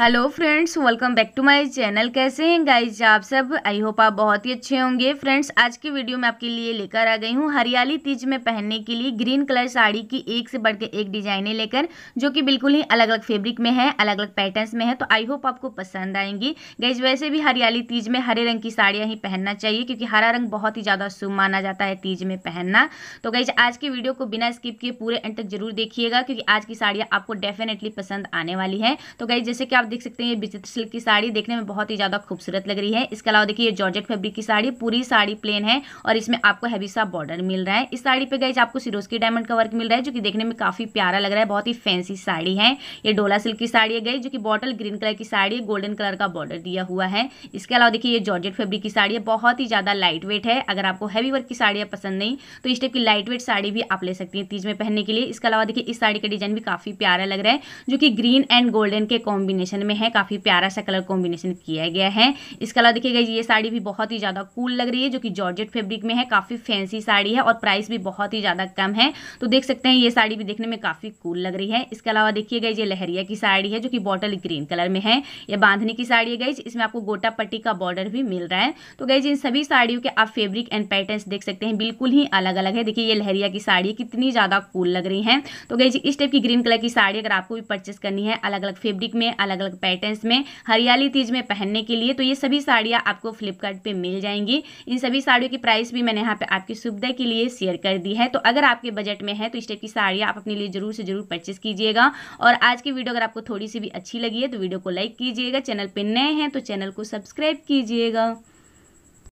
hello friends welcome back to my channel कैसे हैं guys आप सब आई होप आप बहुत ही अच्छे होंगे फ्रेंड्स आज की वीडियो में आपके लिए लेकर आ गई हूँ हरियाली तीज में पहनने के लिए ग्रीन कलर साड़ी की एक से बढ़कर एक डिजाइनें लेकर जो कि बिल्कुल ही अलग अलग फैब्रिक में है अलग अलग पैटर्न्स में है तो आई होप आपको पसंद आएंगी गाइज वैसे भी हरियाली तीज में हरे रंग की साड़ियाँ ही पहनना चाहिए क्योंकि हरा रंग बहुत ही ज़्यादा शुभ माना जाता है तीज में पहनना तो गाइज आज की वीडियो को बिना स्किप किए पूरे एंड तक जरूर देखिएगा क्योंकि आज की साड़ियाँ आपको डेफिनेटली पसंद आने वाली है तो गाइज जैसे कि आप देख सकते हैं ये विचित्र सिल्क की साड़ी देखने में बहुत ही ज़्यादा खूबसूरत लग रही है इसके अलावा देखिए ये जॉर्जेट फैब्रिक की साड़ी पूरी साड़ी प्लेन है और इसमें आपको हैवी सा बॉर्डर मिल रहा है इस साड़ी पे गई आपको की डायमंड का वर्क मिल रहा है जो कि देखने में काफ़ी प्यारा लग रहा है बहुत ही फैंसी साड़ी है ये डोला सिल्क की साड़ी है गई जो कि बॉटल ग्रीन कलर की साड़ी है गोल्डन कलर का बॉर्डर दिया हुआ है इसके अलावा देखिए ये जॉर्जेट फैब्रिक की साड़ी है बहुत ही ज़्यादा लाइट वेट है अगर आपको हैवी वर्क की साड़ियाँ पसंद नहीं तो इस टाइप की लाइट वेट साड़ी भी आप ले सकती हैं तीज में पहनने के लिए इसके अलावा देखिए इस साड़ी का डिजाइन भी काफ़ी प्यारा लग रहा है जो कि ग्रीन एंड गोल्डन के कॉम्बिनेशन कॉम्बिनेशन में है काफ़ी प्यारा सा कलर कॉम्बिनेशन किया गया है इसके अलावा देखिएगा ये साड़ी भी बहुत ही ज़्यादा कूल लग रही है जो कि जॉर्जेट फेब्रिक में है काफ़ी फैंसी साड़ी है और प्राइस भी बहुत ही ज़्यादा कम है तो देख सकते हैं ये साड़ी भी देखने में काफ़ी कूल लग रही है इसके अलावा देखिए गई ये लहरिया की साड़ी है जो कि बॉटल ग्रीन कलर में है ये बांधने की साड़ी है गई इसमें आपको गोटा पट्टी का बॉर्डर भी मिल रहा है तो गई इन सभी साड़ियों के आप फेब्रिक एंड पैटर्न देख सकते हैं बिल्कुल ही अलग अलग है देखिए ये लहरिया की साड़ी कितनी ज़्यादा कूल लग रही है तो गई इस टाइप की ग्रीन कलर की साड़ी अगर आपको भी परचेस करनी है अलग अलग फेब्रिक में अलग अलग पैटर्न्स में हरियाली तीज में पहनने के लिए तो ये सभी साड़ियाँ आपको फ्लिपकार्ट मिल जाएंगी इन सभी साड़ियों की प्राइस भी मैंने यहाँ पे आपकी सुविधा के लिए शेयर कर दी है तो अगर आपके बजट में है तो इस टाइप की साड़ियाँ आप अपने लिए जरूर से जरूर परचेस कीजिएगा और आज की वीडियो अगर आपको थोड़ी सी भी अच्छी लगी है तो वीडियो को लाइक कीजिएगा चैनल पर नए हैं तो चैनल को सब्सक्राइब कीजिएगा